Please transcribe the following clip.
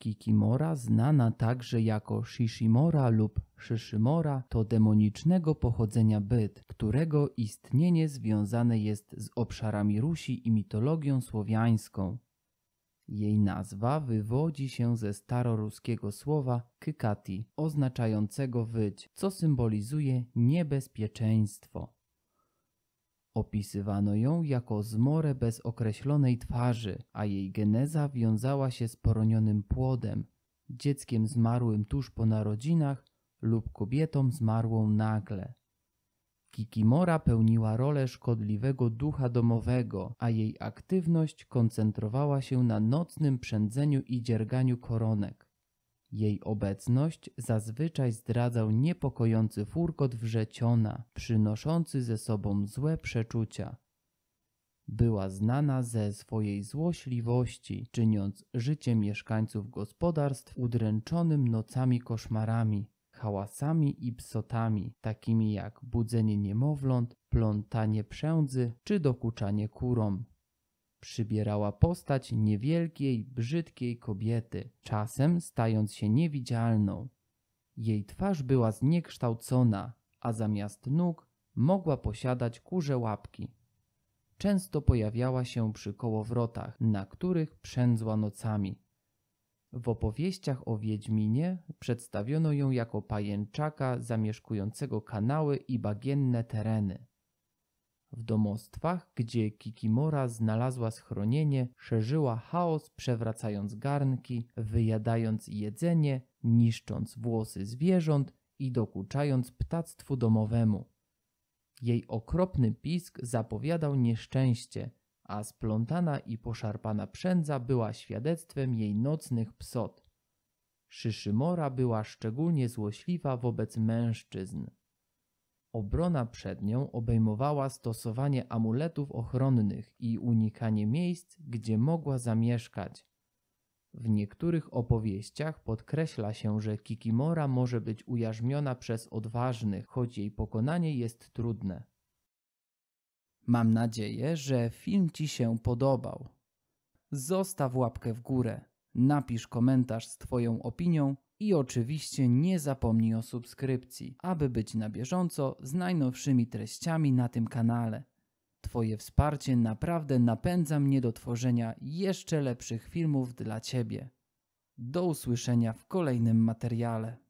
Kikimora, znana także jako Shishimora lub Shishimora, to demonicznego pochodzenia byt, którego istnienie związane jest z obszarami Rusi i mitologią słowiańską. Jej nazwa wywodzi się ze staroruskiego słowa kykati, oznaczającego wyć, co symbolizuje niebezpieczeństwo. Opisywano ją jako zmorę bez określonej twarzy, a jej geneza wiązała się z poronionym płodem, dzieckiem zmarłym tuż po narodzinach lub kobietą zmarłą nagle. Kikimora pełniła rolę szkodliwego ducha domowego, a jej aktywność koncentrowała się na nocnym przędzeniu i dzierganiu koronek. Jej obecność zazwyczaj zdradzał niepokojący furkot wrzeciona, przynoszący ze sobą złe przeczucia. Była znana ze swojej złośliwości, czyniąc życie mieszkańców gospodarstw udręczonym nocami koszmarami, hałasami i psotami, takimi jak budzenie niemowląt, plątanie przędzy czy dokuczanie kurom. Przybierała postać niewielkiej, brzydkiej kobiety, czasem stając się niewidzialną. Jej twarz była zniekształcona, a zamiast nóg mogła posiadać kurze łapki. Często pojawiała się przy kołowrotach, na których przędzła nocami. W opowieściach o Wiedźminie przedstawiono ją jako pajęczaka zamieszkującego kanały i bagienne tereny w domostwach, gdzie Kikimora znalazła schronienie, szerzyła chaos, przewracając garnki, wyjadając jedzenie, niszcząc włosy zwierząt i dokuczając ptactwu domowemu. Jej okropny pisk zapowiadał nieszczęście, a splątana i poszarpana przędza była świadectwem jej nocnych psot. Szyszymora była szczególnie złośliwa wobec mężczyzn. Obrona przed nią obejmowała stosowanie amuletów ochronnych i unikanie miejsc, gdzie mogła zamieszkać. W niektórych opowieściach podkreśla się, że Kikimora może być ujarzmiona przez odważnych, choć jej pokonanie jest trudne. Mam nadzieję, że film Ci się podobał. Zostaw łapkę w górę, napisz komentarz z Twoją opinią i oczywiście nie zapomnij o subskrypcji, aby być na bieżąco z najnowszymi treściami na tym kanale. Twoje wsparcie naprawdę napędza mnie do tworzenia jeszcze lepszych filmów dla Ciebie. Do usłyszenia w kolejnym materiale.